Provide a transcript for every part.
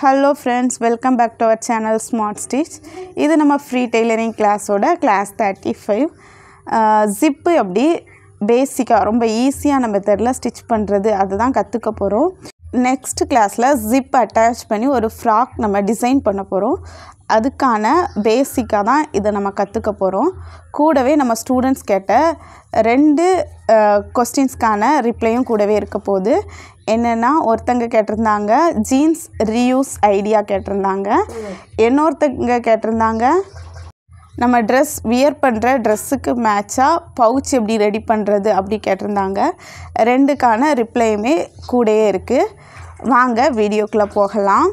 hello friends welcome back to our channel Smart Stitch இது நம்ம free tailoring கிளாஸோட class thirty five zip அப்படி பேசிக்காக ரொம்ப ஈஸியாக நம்ம மெத்தடில் ஸ்டிச் பண்ணுறது அதுதான் கற்றுக்க போகிறோம் நெக்ஸ்ட் கிளாஸில் ஜிப் அட்டாச் பண்ணி ஒரு ஃப்ராக் நம்ம டிசைன் பண்ண போகிறோம் அதுக்கான பேசிக்காக தான் இதை நம்ம கற்றுக்க போகிறோம் கூடவே நம்ம ஸ்டூடெண்ட்ஸ் கேட்ட ரெண்டு கொஸ்டின்ஸ்க்கான ரிப்ளையும் கூடவே இருக்க போகுது என்னென்னா ஒருத்தங்க கேட்டிருந்தாங்க ஜீன்ஸ் ரீயூஸ் ஐடியா கேட்டிருந்தாங்க இன்னொருத்தங்க கேட்டிருந்தாங்க நம்ம ட்ரெஸ் வியர் பண்ணுற ட்ரெஸ்ஸுக்கு மேட்சாக பவுச் எப்படி ரெடி பண்ணுறது அப்படி கேட்டிருந்தாங்க ரெண்டுக்கான ரிப்ளையுமே கூடயே இருக்குது வாங்க வீடியோக்குள்ளே போகலாம்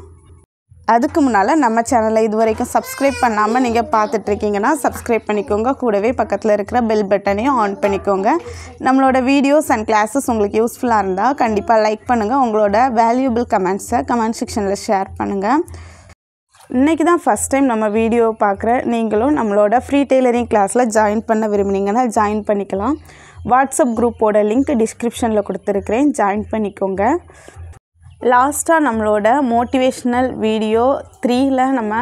அதுக்கு முன்னால் நம்ம சேனலை இது வரைக்கும் சப்ஸ்கிரைப் பண்ணாமல் நீங்கள் பார்த்துட்ருக்கீங்கன்னா சப்ஸ்கிரைப் பண்ணிக்கோங்க கூடவே பக்கத்தில் இருக்கிற பெல் பட்டனையும் ஆன் பண்ணிக்கோங்க நம்மளோட வீடியோஸ் அண்ட் கிளாஸஸ் உங்களுக்கு யூஸ்ஃபுல்லாக இருந்தால் கண்டிப்பாக லைக் பண்ணுங்கள் உங்களோட வேல்யூபிள் கமெண்ட்ஸை கமெண்ட் செக்ஷனில் ஷேர் பண்ணுங்கள் இன்றைக்கி தான் ஃபஸ்ட் டைம் நம்ம வீடியோ பார்க்குற நீங்களும் நம்மளோட ஃப்ரீ டெய்லரிங் கிளாஸில் ஜாயின் பண்ண விரும்புனீங்கன்னா ஜாயின் பண்ணிக்கலாம் வாட்ஸ்அப் குரூப்போட லிங்க் டிஸ்கிரிப்ஷனில் கொடுத்துருக்குறேன் ஜாயின் பண்ணிக்கோங்க லாஸ்ட்டாக நம்மளோட மோட்டிவேஷ்னல் வீடியோ த்ரீயில் நம்ம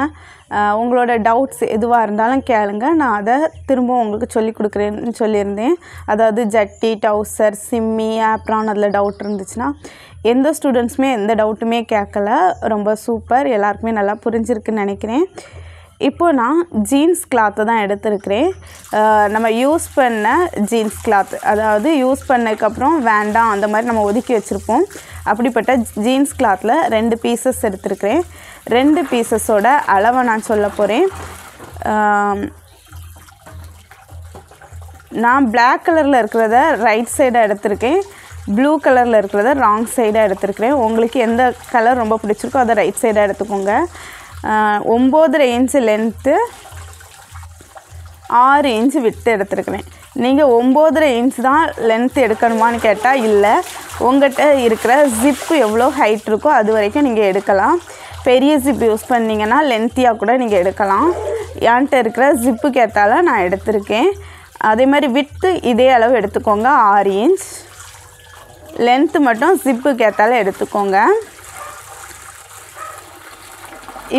உங்களோட டவுட்ஸ் எதுவாக இருந்தாலும் கேளுங்க நான் அதை திரும்பவும் உங்களுக்கு சொல்லி கொடுக்குறேன்னு சொல்லியிருந்தேன் அதாவது ஜட்டி டவுசர் சிம்மி ஆப்ரான் அதில் டவுட் இருந்துச்சுன்னா எந்த ஸ்டூடெண்ட்ஸுமே எந்த டவுட்டுமே கேட்கல ரொம்ப சூப்பர் எல்லாருக்குமே நல்லா புரிஞ்சிருக்குன்னு நினைக்கிறேன் இப்போது நான் ஜீன்ஸ் கிளாத்து தான் எடுத்திருக்கிறேன் நம்ம யூஸ் பண்ண ஜீன்ஸ் கிளாத்து அதாவது யூஸ் பண்ணதுக்கப்புறம் வேண்டாம் அந்த மாதிரி நம்ம ஒதுக்கி வச்சுருப்போம் அப்படிப்பட்ட ஜீன்ஸ் கிளாத்தில் ரெண்டு பீசஸ் எடுத்திருக்கிறேன் ரெண்டு பீசஸோட அளவை நான் சொல்ல போகிறேன் நான் பிளாக் கலரில் இருக்கிறத ரைட் சைடாக எடுத்திருக்கேன் ப்ளூ கலரில் இருக்கிறத ராங் சைடாக எடுத்திருக்கிறேன் உங்களுக்கு எந்த கலர் ரொம்ப பிடிச்சிருக்கோ அதை ரைட் சைடாக எடுத்துக்கோங்க ஒம்பதரை இன்ச்சு லென்த்து ஆறு இன்ச்சு விட்டு எடுத்துருக்குறேன் நீங்கள் ஒம்போதரை இன்ச் தான் லென்த் எடுக்கணுமான்னு கேட்டால் இல்லை உங்கள்கிட்ட இருக்கிற ஜிப்பு எவ்வளோ ஹைட் இருக்கோ அது வரைக்கும் நீங்கள் எடுக்கலாம் பெரிய ஜிப் யூஸ் பண்ணிங்கன்னா லென்த்தியாக கூட நீங்கள் எடுக்கலாம் என்கிட்ட இருக்கிற ஜிப்பு கேட்டால நான் எடுத்திருக்கேன் அதே மாதிரி வித்து இதே அளவு எடுத்துக்கோங்க ஆறு இன்ச் லென்த்து மட்டும் ஜிப்பு கேட்டால எடுத்துக்கோங்க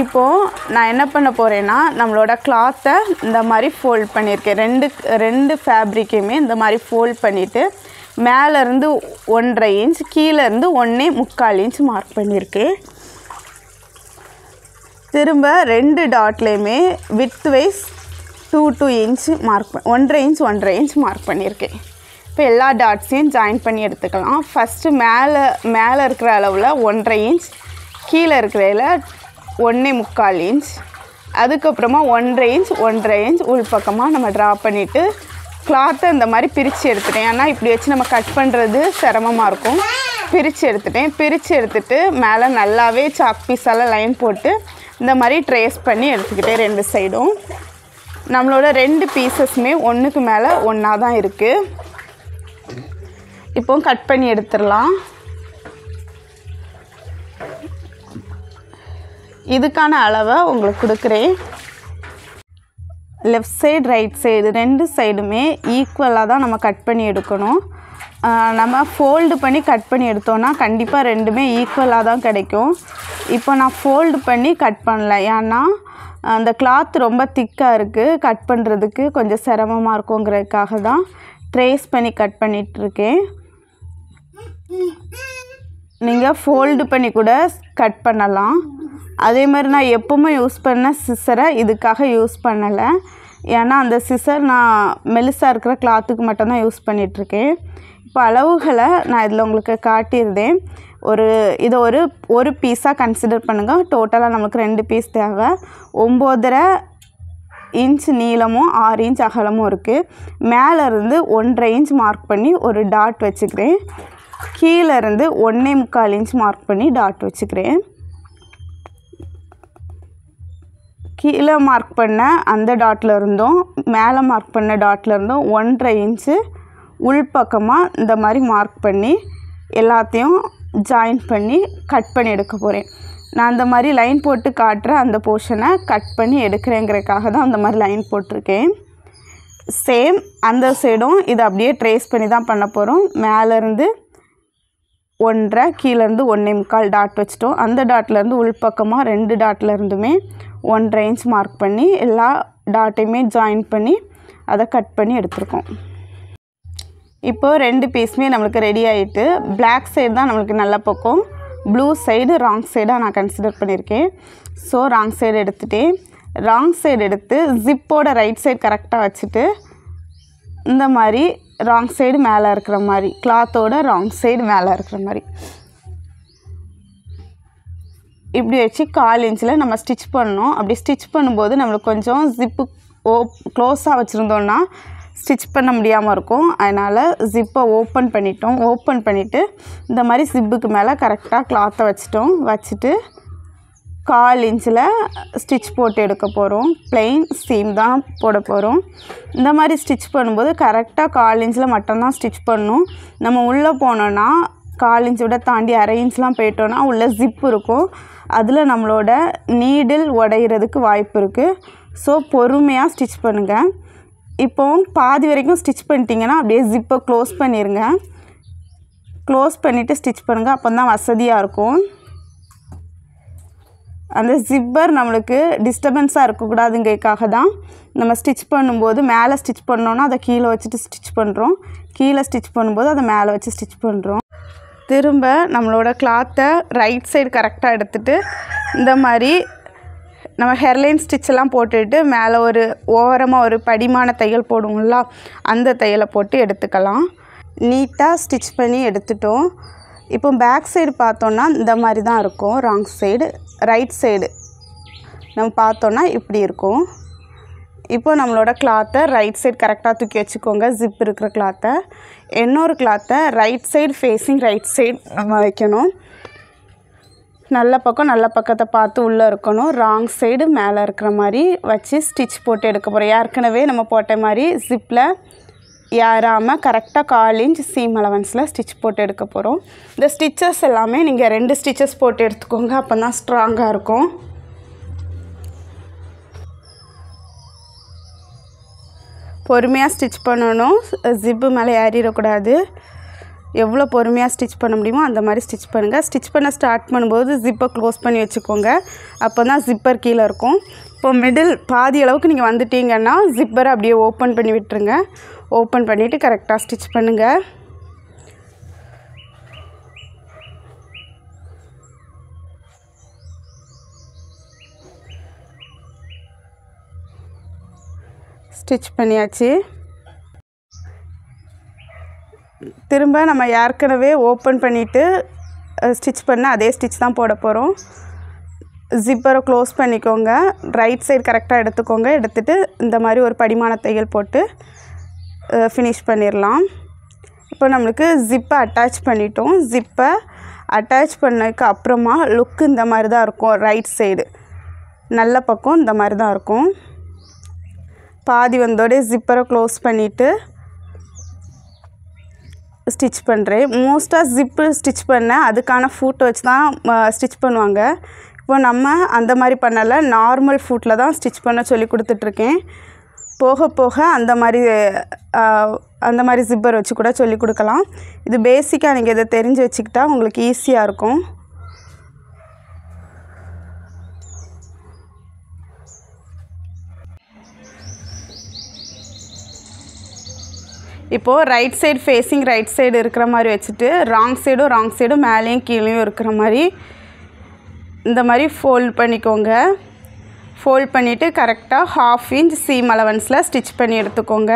இப்போது நான் என்ன பண்ண போகிறேன்னா நம்மளோட கிளாத்தை இந்த மாதிரி ஃபோல்ட் பண்ணியிருக்கேன் ரெண்டு ரெண்டு ஃபேப்ரிக்கையுமே இந்த மாதிரி ஃபோல்ட் பண்ணிவிட்டு மேலேருந்து ஒன்றரை இன்ச் கீழேருந்து ஒன்றே முக்கால் இன்ச் மார்க் பண்ணியிருக்கேன் திரும்ப ரெண்டு டாட்லேயுமே widthwise two two inch mark ஒன்றரை இன்ச் ஒன்றரை இன்ச் மார்க் பண்ணியிருக்கேன் இப்போ எல்லா டாட்ஸையும் ஜாயின் பண்ணி எடுத்துக்கலாம் ஃபஸ்ட்டு மேலே மேலே இருக்கிற அளவில் ஒன்றரை இன்ச் கீழே இருக்கிறதில் ஒன்றே முக்கால் இன்ச் அதுக்கப்புறமா ஒன்றரை இன்ச் ஒன்றரை இன்ச் உள்பக்கமாக நம்ம ட்ரா பண்ணிவிட்டு கிளாத்தை இந்த மாதிரி பிரித்து எடுத்துட்டேன் ஏன்னா இப்படி வச்சு நம்ம கட் பண்ணுறது சிரமமாக இருக்கும் பிரித்து எடுத்துட்டேன் பிரித்து எடுத்துட்டு மேலே நல்லாவே சாக் பீஸால் லைன் போட்டு இந்த மாதிரி ட்ரேஸ் பண்ணி எடுத்துக்கிட்டேன் ரெண்டு சைடும் நம்மளோட ரெண்டு பீசஸுமே ஒன்றுக்கு மேலே ஒன்றா தான் இருக்குது இப்போ கட் பண்ணி எடுத்துடலாம் இதுக்கான அளவை உங்களுக்கு கொடுக்குறேன் லெஃப்ட் சைடு ரைட் சைடு ரெண்டு சைடுமே ஈக்குவலாக தான் நம்ம கட் பண்ணி எடுக்கணும் நம்ம ஃபோல்டு பண்ணி கட் பண்ணி எடுத்தோன்னா கண்டிப்பாக ரெண்டுமே ஈக்குவலாக தான் கிடைக்கும் இப்போ நான் ஃபோல்டு பண்ணி கட் பண்ணல ஏன்னா அந்த கிளாத் ரொம்ப திக்காக இருக்குது கட் பண்ணுறதுக்கு கொஞ்சம் சிரமமாக இருக்குங்கிறதுக்காக தான் ட்ரேஸ் பண்ணி கட் பண்ணிகிட்ருக்கேன் நீங்கள் ஃபோல்டு பண்ணி கூட கட் பண்ணலாம் அதே மாதிரி நான் எப்போவுமே யூஸ் பண்ண சிசரை இதுக்காக யூஸ் பண்ணலை ஏன்னா அந்த சிசர் நான் மெலிசாக இருக்கிற கிளாத்துக்கு மட்டும்தான் யூஸ் பண்ணிகிட்ருக்கேன் இப்போ அளவுகளை நான் இதில் உங்களுக்கு காட்டியிருந்தேன் ஒரு இதை ஒரு ஒரு பீஸாக கன்சிடர் பண்ணுங்கள் டோட்டலாக நமக்கு ரெண்டு பீஸ் தேவை ஒம்போதரை இன்ச் நீளமும் ஆறு இன்ச் அகலமும் இருக்குது மேலேருந்து ஒன்றரை இன்ச் மார்க் பண்ணி ஒரு டாட் வச்சுக்கிறேன் கீழேருந்து ஒன்றே முக்கால் இன்ச் மார்க் பண்ணி டாட் வச்சுக்கிறேன் கீழே மார்க் பண்ண அந்த டாட்டில் இருந்தும் மேலே மார்க் பண்ண டாட்டில் இருந்தும் ஒன்றரை இன்ச்சு உள்பக்கமாக இந்த மாதிரி மார்க் பண்ணி எல்லாத்தையும் ஜாயின் பண்ணி கட் பண்ணி எடுக்க போகிறேன் நான் அந்த மாதிரி லைன் போட்டு காட்டுற அந்த போர்ஷனை கட் பண்ணி எடுக்கிறேங்கிறதுக்காக தான் அந்த மாதிரி லைன் போட்டிருக்கேன் சேம் அந்த சைடும் இதை அப்படியே ட்ரேஸ் பண்ணி தான் பண்ண போகிறோம் மேலேருந்து ஒன்றரை கீழேருந்து ஒன்றே முக்கால் டாட் வச்சுட்டோம் அந்த டாட்லேருந்து உள்பக்கமாக ரெண்டு டாட்லேருந்துமே ஒன் ரேஞ்ச் மார்க் பண்ணி எல்லா டாட்டையுமே ஜாயின் பண்ணி அதை கட் பண்ணி எடுத்துருக்கோம் இப்போது ரெண்டு பீஸுமே நம்மளுக்கு ரெடி ஆகிட்டு பிளாக் சைடு தான் நம்மளுக்கு நல்ல பக்கம் ப்ளூ சைடு ராங் சைடாக நான் கன்சிடர் பண்ணியிருக்கேன் ஸோ ராங் சைடு எடுத்துகிட்டேன் ராங் சைடு எடுத்து ஜிப்போட ரைட் சைடு கரெக்டாக வச்சுட்டு இந்த மாதிரி ராங் சைடு மேலே இருக்கிற மாதிரி கிளாத்தோட ராங் சைடு மேலே இருக்கிற மாதிரி இப்படி வச்சு கால் இன்ச்சில் நம்ம ஸ்டிச் பண்ணோம் அப்படி ஸ்டிச் பண்ணும்போது நம்மளுக்கு கொஞ்சம் ஜிப்பு ஓ க்ளோஸாக வச்சுருந்தோன்னா ஸ்டிச் பண்ண முடியாமல் இருக்கும் அதனால் ஜிப்பை ஓப்பன் பண்ணிட்டோம் ஓப்பன் பண்ணிவிட்டு இந்த மாதிரி ஜிப்புக்கு மேலே கரெக்டாக கிளாத்தை வச்சுட்டோம் வச்சுட்டு கால் இன்ச்சில் ஸ்டிச் போட்டு எடுக்க போகிறோம் ப்ளைன் சீம் தான் போட போகிறோம் இந்த மாதிரி ஸ்டிச் பண்ணும்போது கரெக்டாக கால் இன்ச்சில் மட்டும்தான் ஸ்டிச் பண்ணும் நம்ம உள்ளே போனோன்னா கால் விட தாண்டி அரை இன்ச்லாம் போயிட்டோன்னா உள்ள ஜிப் இருக்கும் அதில் நம்மளோட நீடில் உடையிறதுக்கு வாய்ப்பு இருக்குது ஸோ பொறுமையாக ஸ்டிச் பண்ணுங்கள் இப்போ பாதி வரைக்கும் ஸ்டிச் பண்ணிட்டீங்கன்னா அப்படியே ஜிப்பை க்ளோஸ் பண்ணிடுங்க க்ளோஸ் பண்ணிவிட்டு ஸ்டிச் பண்ணுங்கள் அப்போ தான் வசதியாக இருக்கும் அந்த ஜிப்பர் நம்மளுக்கு டிஸ்டர்பன்ஸாக இருக்கக்கூடாதுங்கிறதுக்காக தான் நம்ம ஸ்டிச் பண்ணும்போது மேலே ஸ்டிச் பண்ணோன்னா அதை கீழே வச்சுட்டு ஸ்டிச் பண்ணுறோம் கீழே ஸ்டிச் பண்ணும்போது அதை மேலே வச்சு ஸ்டிச் பண்ணுறோம் திரும்ப நம்மளோட கிளாத்தை ரைட் சைடு கரெக்டாக எடுத்துகிட்டு இந்த மாதிரி நம்ம ஹெர்லைன் ஸ்டிச்செல்லாம் போட்டுட்டு மேலே ஒரு ஓரமாக ஒரு படிமான தையல் போடுவோம்ல அந்த தையலை போட்டு எடுத்துக்கலாம் நீட்டாக ஸ்டிச் பண்ணி எடுத்துட்டோம் இப்போ பேக் சைடு பார்த்தோன்னா இந்த மாதிரி தான் இருக்கும் ராங் சைடு ரைட் சைடு நம்ம பார்த்தோன்னா இப்படி இருக்கும் இப்போ நம்மளோட கிளாத்தை ரைட் சைடு கரெக்டாக தூக்கி வச்சுக்கோங்க ஜிப் இருக்கிற கிளாத்தை இன்னொரு கிளாத்தை right side facing right side நம்ம வைக்கணும் நல்ல பக்கம் நல்ல பக்கத்தை பார்த்து உள்ளே இருக்கணும் ராங் சைடு மேலே இருக்கிற மாதிரி வச்சு ஸ்டிச் போட்டு எடுக்க போகிறோம் ஏற்கனவே நம்ம போட்ட மாதிரி ஜிப்பில் ஏறாமல் கரெக்டாக கால் இன்ச் சீம் அலவன்ஸில் ஸ்டிச் போட்டு எடுக்க போகிறோம் இந்த ஸ்டிச்சஸ் எல்லாமே நீங்கள் ரெண்டு ஸ்டிச்சஸ் போட்டு எடுத்துக்கோங்க அப்போ தான் ஸ்ட்ராங்காக இருக்கும் பொறுமையாக ஸ்டிச் பண்ணணும் ஜிப்பு மேலே ஏறிடக்கூடாது எவ்வளோ பொறுமையாக ஸ்டிச் பண்ண முடியுமோ அந்த மாதிரி ஸ்டிச் பண்ணுங்கள் ஸ்டிச் பண்ண ஸ்டார்ட் பண்ணும்போது ஜிப்பை க்ளோஸ் பண்ணி வச்சுக்கோங்க அப்போ தான் ஜிப்பர் கீழே இருக்கும் இப்போ மிடில் பாதி அளவுக்கு நீங்கள் வந்துட்டீங்கன்னா ஜிப்பரை அப்படியே ஓப்பன் பண்ணி விட்டுருங்க ஓப்பன் பண்ணிவிட்டு கரெக்டாக ஸ்டிச் பண்ணுங்கள் ஸ்டிச் பண்ணியாச்சு திரும்ப நம்ம ஏற்கனவே ஓப்பன் பண்ணிவிட்டு ஸ்டிச் பண்ண அதே ஸ்டிச் தான் போட போகிறோம் ஜிப்பரை க்ளோஸ் பண்ணிக்கோங்க ரைட் சைடு கரெக்டாக எடுத்துக்கோங்க எடுத்துகிட்டு இந்த மாதிரி ஒரு படிமான தையல் போட்டு ஃபினிஷ் பண்ணிடலாம் இப்போ நம்மளுக்கு ஜிப்பை அட்டாச் பண்ணிட்டோம் ஜிப்பை அட்டாச் பண்ணதுக்கு அப்புறமா லுக் இந்த மாதிரி தான் இருக்கும் ரைட் சைடு நல்ல பக்கம் இந்த மாதிரி தான் இருக்கும் பாதி வந்தோடய ஜிப்பரை க்ளோஸ் பண்ணிவிட்டு ஸ்டிச் பண்ணுறேன் மோஸ்ட்டாக ஜிப்பு ஸ்டிச் பண்ணேன் அதுக்கான ஃபூட்டை வச்சு தான் ஸ்டிச் பண்ணுவாங்க இப்போ நம்ம அந்த மாதிரி பண்ணலை நார்மல் ஃபுட்டில் தான் ஸ்டிச் பண்ண சொல்லி கொடுத்துட்ருக்கேன் போக போக அந்த மாதிரி அந்த மாதிரி ஜிப்பர் வச்சு கூட சொல்லி கொடுக்கலாம் இது பேசிக்காக நீங்கள் இதை தெரிஞ்சு வச்சுக்கிட்டா உங்களுக்கு ஈஸியாக இருக்கும் இப்போது right side facing right side இருக்கிற மாதிரி வச்சுட்டு ராங் சைடும் ராங் சைடும் மேலேயும் கீழேயும் இருக்கிற மாதிரி இந்த மாதிரி ஃபோல்ட் பண்ணிக்கோங்க ஃபோல்ட் பண்ணிவிட்டு கரெக்டாக ஹாஃப் இன்ச் சீம் அலவன்ஸில் ஸ்டிச் பண்ணி எடுத்துக்கோங்க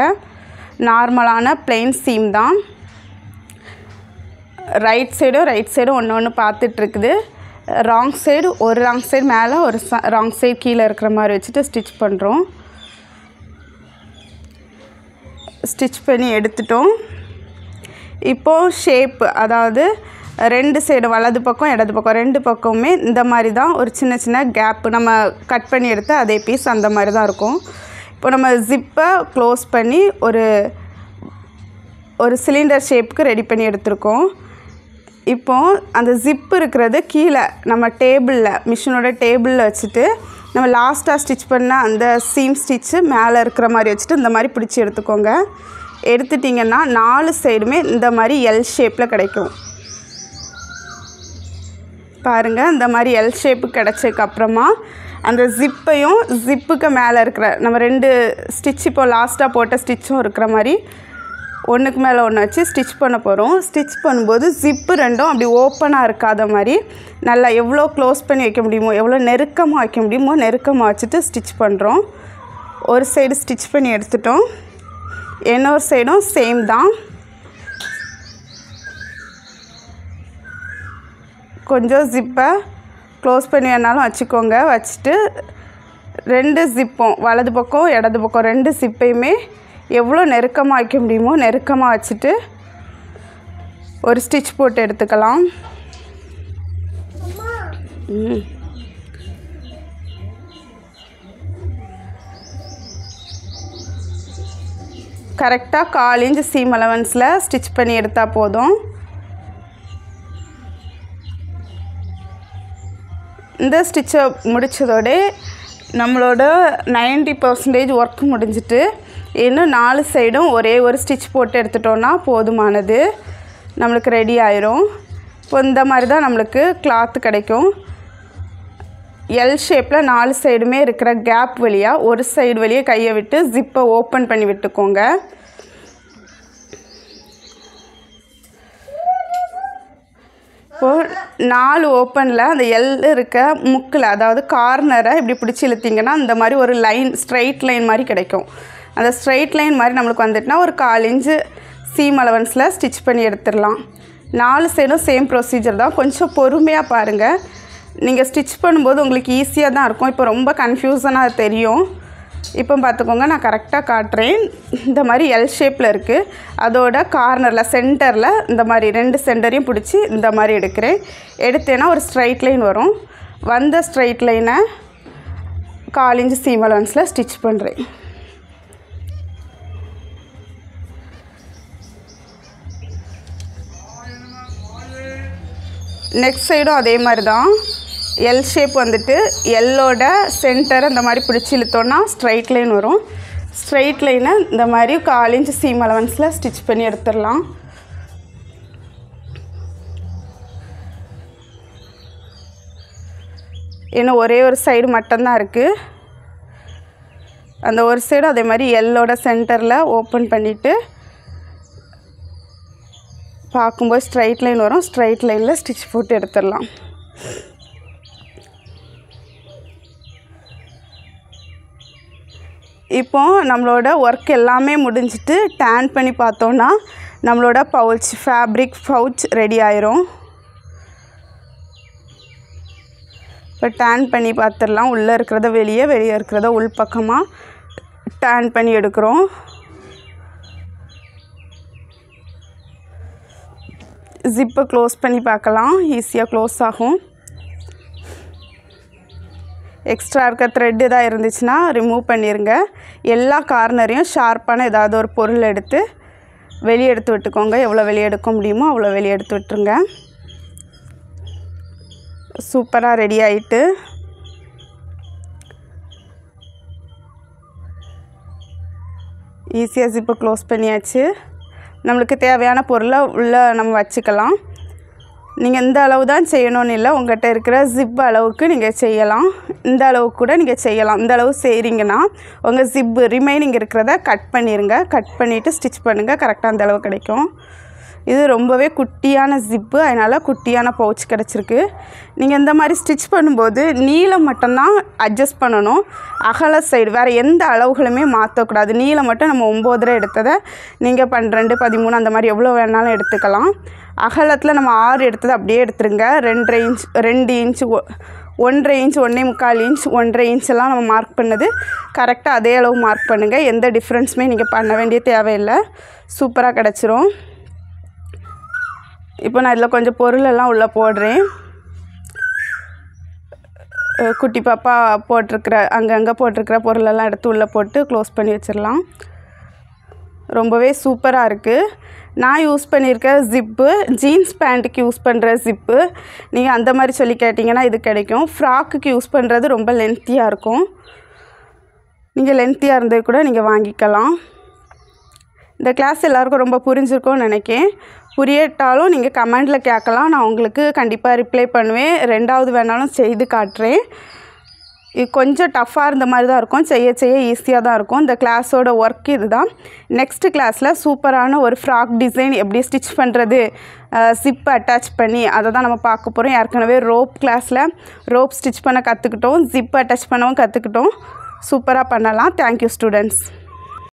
நார்மலான பிளெயின் சீம் தான் ரைட் சைடும் ரைட் சைடும் ஒன்று ஒன்று பார்த்துட்ருக்குது ராங் சைடு ஒரு ராங் சைடு மேலே ஒரு ராங் சைடு கீழே இருக்கிற மாதிரி வச்சுட்டு ஸ்டிச் பண்ணுறோம் ஸ்டிச் பண்ணி எடுத்துட்டோம் இப்போது ஷேப்பு அதாவது ரெண்டு சைடு வலது பக்கம் இடது பக்கம் ரெண்டு பக்கமுமே இந்த மாதிரி தான் ஒரு சின்ன சின்ன கேப்பு நம்ம கட் பண்ணி எடுத்து அதே பீஸ் அந்த மாதிரி தான் இருக்கும் இப்போ நம்ம ஜிப்பை க்ளோஸ் பண்ணி ஒரு ஒரு சிலிண்டர் ஷேப்புக்கு ரெடி பண்ணி எடுத்திருக்கோம் இப்போது அந்த ஜிப்பு இருக்கிறது கீழே நம்ம டேபிளில் மிஷினோட டேபிளில் வச்சுட்டு நம்ம லாஸ்ட்டாக ஸ்டிச் பண்ண அந்த சீம் ஸ்டிச்சு மேலே இருக்கிற மாதிரி வச்சுட்டு இந்த மாதிரி பிடிச்சி எடுத்துக்கோங்க எடுத்துட்டிங்கன்னா நாலு சைடுமே இந்த மாதிரி எல் ஷேப்பில் கிடைக்கும் பாருங்கள் இந்த மாதிரி எல் ஷேப்பு கிடச்சதுக்கப்புறமா அந்த ஜிப்பையும் ஜிப்புக்கு மேலே இருக்கிற நம்ம ரெண்டு ஸ்டிச் இப்போ லாஸ்ட்டாக போட்ட ஸ்டிச்சும் இருக்கிற மாதிரி ஒன்றுக்கு மேலே ஒன்று வச்சு ஸ்டிச் பண்ண போகிறோம் ஸ்டிச் பண்ணும்போது ஜிப்பு ரெண்டும் அப்படி ஓப்பனாக இருக்காத மாதிரி நல்லா எவ்வளோ க்ளோஸ் பண்ணி வைக்க முடியுமோ எவ்வளோ நெருக்கமாக வைக்க முடியுமோ நெருக்கமாக வச்சுட்டு ஸ்டிச் பண்ணுறோம் ஒரு சைடு ஸ்டிச் பண்ணி எடுத்துட்டோம் இன்னொரு சைடும் சேம் தான் கொஞ்சம் ஜிப்பை க்ளோஸ் பண்ணி வேணாலும் வச்சுக்கோங்க வச்சுட்டு ரெண்டு ஜிப்பும் வலது பக்கம் இடது பக்கம் ரெண்டு ஜிப்பையுமே எவ்வளோ நெருக்கமாக வைக்க முடியுமோ நெருக்கமாக வச்சுட்டு ஒரு ஸ்டிச் போட்டு எடுத்துக்கலாம் கரெக்டாக கால் இன்ச்சு சீம் அலவன்ஸில் ஸ்டிச் பண்ணி எடுத்தால் போதும் இந்த ஸ்டிச்சை முடித்ததோடு நம்மளோட நைன்டி பர்சன்டேஜ் ஒர்க் முடிஞ்சிட்டு இன்னும் நாலு சைடும் ஒரே ஒரு ஸ்டிச் போட்டு எடுத்துட்டோன்னா போதுமானது நம்மளுக்கு ரெடி ஆயிரும் இப்போ இந்த மாதிரி தான் நம்மளுக்கு கிளாத் கிடைக்கும் எல் ஷேப்பில் நாலு சைடுமே இருக்கிற கேப் வழியாக ஒரு சைடு வழியே கையை விட்டு ஜிப்பை ஓப்பன் பண்ணி விட்டுக்கோங்க இப்போது நாலு ஓப்பனில் அந்த எல் இருக்க முக்கில் அதாவது கார்னரை இப்படி பிடிச்சி இழுத்திங்கன்னா இந்த மாதிரி ஒரு லைன் ஸ்ட்ரைட் லைன் மாதிரி கிடைக்கும் அந்த ஸ்ட்ரைட் லைன் மாதிரி நம்மளுக்கு வந்துட்டுனா ஒரு கால் இன்ச்சு சீம் அலவன்ஸில் ஸ்டிச் பண்ணி எடுத்துடலாம் நாலு சைடும் சேம் ப்ரொசீஜர் தான் கொஞ்சம் பொறுமையாக பாருங்கள் நீங்கள் ஸ்டிச் பண்ணும்போது உங்களுக்கு ஈஸியாக தான் இருக்கும் இப்போ ரொம்ப கன்ஃபியூசனாக தெரியும் இப்போ பார்த்துக்கோங்க நான் கரெக்டாக காட்டுறேன் இந்த மாதிரி எல் ஷேப்பில் இருக்குது அதோட கார்னரில் சென்டரில் இந்த மாதிரி ரெண்டு சென்டரையும் பிடிச்சி இந்த மாதிரி எடுக்கிறேன் எடுத்தேன்னா ஒரு ஸ்ட்ரைட் லைன் வரும் வந்த ஸ்ட்ரைட் லைனை காலிஞ்சு சீமலன்ஸில் சீம் அலவன்ஸில் ஸ்டிச் பண்ணுறேன் நெக்ஸ்ட் சைடும் அதே மாதிரி தான் எல் ஷேப் வந்துட்டு எல்லோட சென்டர் அந்த மாதிரி பிடிச்சி இழுத்தோன்னா ஸ்ட்ரைட் லைன் வரும் ஸ்ட்ரைட் லைனை இந்த மாதிரி கால் இன்ச்சு சீம் அலவன்ஸில் ஸ்டிச் பண்ணி எடுத்துடலாம் ஏன்னா ஒரே ஒரு சைடு மட்டும்தான் இருக்குது அந்த ஒரு சைடு அதே மாதிரி எல்லோட சென்டரில் ஓப்பன் பண்ணிவிட்டு பார்க்கும்போது ஸ்ட்ரைட் லைன் வரும் ஸ்ட்ரைட் லைனில் ஸ்டிச் போட்டு எடுத்துடலாம் இப்போது நம்மளோட ஒர்க் எல்லாமே முடிஞ்சிட்டு டேன் பண்ணி பார்த்தோன்னா நம்மளோட பவுச் ஃபேப்ரிக் பவுச் ரெடி ஆயிரும் இப்போ டேன் பண்ணி பார்த்துடலாம் உள்ளே இருக்கிறத வெளியே வெளியே இருக்கிறத உள்பக்கமாக டேன் பண்ணி எடுக்கிறோம் ஜிப்பை க்ளோஸ் பண்ணி பார்க்கலாம் ஈஸியாக க்ளோஸ் ஆகும் எக்ஸ்ட்ரா இருக்க த்ரெட் எதாவது இருந்துச்சுன்னா ரிமூவ் பண்ணிடுங்க எல்லா கார்னரையும் ஷார்ப்பான ஏதாவது ஒரு பொருள் எடுத்து வெளியே எடுத்து விட்டுக்கோங்க எவ்வளோ வெளியே எடுக்க முடியுமோ அவ்வளோ வெளியே எடுத்து விட்டுருங்க சூப்பராக ரெடி ஆகிட்டு ஈஸியாக ஜிப்பு க்ளோஸ் பண்ணியாச்சு நம்மளுக்கு தேவையான பொருளை உள்ளே நம்ம வச்சுக்கலாம் நீங்கள் இந்த அளவு தான் செய்யணும்னு இல்லை உங்கள்கிட்ட இருக்கிற ஜிப் அளவுக்கு நீங்கள் செய்யலாம் இந்த அளவுக்கு கூட நீங்கள் செய்யலாம் இந்த அளவு செய்கிறீங்கன்னா உங்கள் ஜிப்பு ரிமைனிங் இருக்கிறத கட் பண்ணிடுங்க கட் பண்ணிவிட்டு ஸ்டிச் பண்ணுங்கள் கரெக்டாக அந்த அளவு கிடைக்கும் இது ரொம்பவே குட்டியான ஜிப்பு அதனால் குட்டியான பவுச் கிடச்சிருக்கு நீங்கள் இந்த மாதிரி ஸ்டிச் பண்ணும்போது நீளம் மட்டும்தான் அட்ஜஸ்ட் பண்ணணும் அகல சைடு வேறு எந்த அளவுகளுமே மாற்றக்கூடாது நீளம் மட்டும் நம்ம ஒம்போதரை எடுத்ததை நீங்கள் பன்னிரெண்டு பதிமூணு அந்த மாதிரி எவ்வளோ வேணாலும் எடுத்துக்கலாம் அகலத்தில் நம்ம ஆறு எடுத்ததை அப்படியே எடுத்துருங்க ரெண்டரை இன்ச் ரெண்டு இன்ச் ஒன்றரை இன்ச் ஒன்றே முக்கால் இன்ச் ஒன்றரை இன்ச்செல்லாம் நம்ம மார்க் பண்ணது கரெக்டாக அதே அளவு மார்க் பண்ணுங்கள் எந்த டிஃப்ரென்ஸுமே நீங்கள் பண்ண வேண்டிய தேவையில்லை சூப்பராக கிடச்சிரும் இப்போ நான் இதில் கொஞ்சம் பொருளெல்லாம் உள்ளே போடுறேன் குட்டி பாப்பா போட்டிருக்கிற அங்கங்கே போட்டிருக்கிற பொருளெல்லாம் எடுத்து உள்ளே போட்டு க்ளோஸ் பண்ணி வச்சிடலாம் ரொம்பவே சூப்பராக இருக்குது நான் யூஸ் பண்ணியிருக்க ஜிப்பு ஜீன்ஸ் பேண்ட்டுக்கு யூஸ் பண்ணுற ஜிப்பு நீங்கள் அந்த மாதிரி சொல்லி கேட்டிங்கன்னா இது கிடைக்கும் ஃப்ராக்குக்கு யூஸ் பண்ணுறது ரொம்ப லென்த்தியாக இருக்கும் நீங்கள் லென்த்தியாக இருந்தது கூட நீங்கள் வாங்கிக்கலாம் இந்த கிளாஸ் எல்லாருக்கும் ரொம்ப புரிஞ்சிருக்கும்னு நினைக்கேன் புரியட்டாலும் நீங்கள் கமெண்டில் கேட்கலாம் நான் உங்களுக்கு கண்டிப்பாக ரிப்ளை பண்ணுவேன் ரெண்டாவது வேணாலும் செய்து காட்டுறேன் இது கொஞ்சம் டஃப்பாக இருந்த மாதிரி தான் இருக்கும் செய்ய செய்ய ஈஸியாக தான் இருக்கும் இந்த கிளாஸோட ஒர்க் இது தான் நெக்ஸ்ட்டு கிளாஸில் சூப்பரான ஒரு ஃப்ராக் டிசைன் எப்படி ஸ்டிச் பண்ணுறது சிப் அட்டாச் பண்ணி அதை தான் நம்ம பார்க்க போகிறோம் ஏற்கனவே ரோப் கிளாஸில் ரோப் ஸ்டிச் பண்ண கற்றுக்கிட்டோம் ஜிப் அட்டாச் பண்ணவும் கற்றுக்கிட்டோம் சூப்பராக பண்ணலாம் தேங்க்யூ ஸ்டூடெண்ட்ஸ்